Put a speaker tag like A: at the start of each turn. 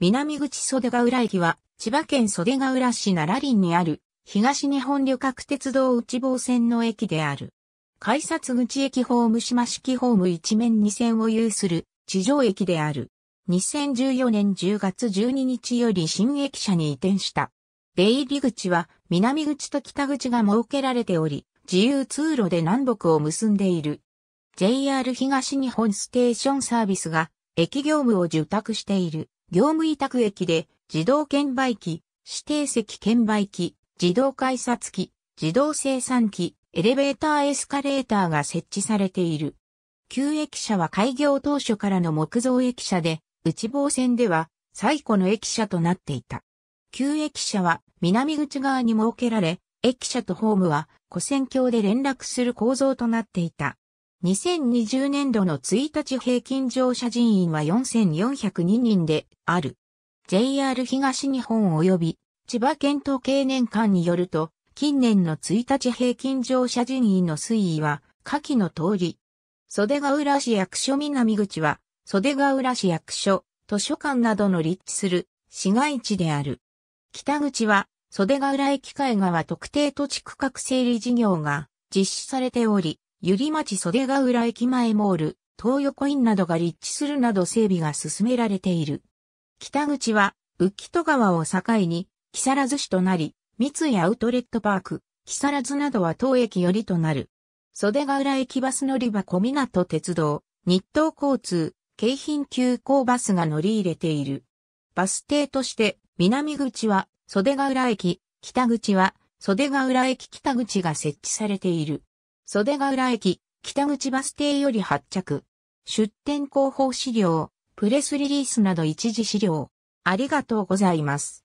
A: 南口袖ヶ浦駅は、千葉県袖ヶ浦市奈良林にある、東日本旅客鉄道内房線の駅である。改札口駅ホーム島式ホーム一面二線を有する地上駅である。2014年10月12日より新駅舎に移転した。出入り口は南口と北口が設けられており、自由通路で南北を結んでいる。JR 東日本ステーションサービスが駅業務を受託している。業務委託駅で自動券売機、指定席券売機、自動改札機、自動生産機、エレベーターエスカレーターが設置されている。旧駅舎は開業当初からの木造駅舎で、内房線では最古の駅舎となっていた。旧駅舎は南口側に設けられ、駅舎とホームは古線橋で連絡する構造となっていた。2020年度の1日平均乗車人員は4402人である。JR 東日本及び千葉県統計年間によると、近年の1日平均乗車人員の推移は、下記の通り。袖ヶ浦市役所南口は、袖ヶ浦市役所、図書館などの立地する市街地である。北口は、袖ヶ浦駅海側特定土地区画整理事業が実施されており、百合町袖ヶ浦駅前モール、東横インなどが立地するなど整備が進められている。北口は、浮戸川を境に、木更津市となり、三井アウトレットパーク、木更津などは当駅よりとなる。袖ヶ浦駅バス乗り場小港鉄道、日東交通、京浜急行バスが乗り入れている。バス停として、南口は袖ヶ浦駅、北口は袖ヶ浦駅北口が設置されている。袖ヶ浦駅、北口バス停より発着。出店広報資料、プレスリリースなど一時資料。ありがとうございます。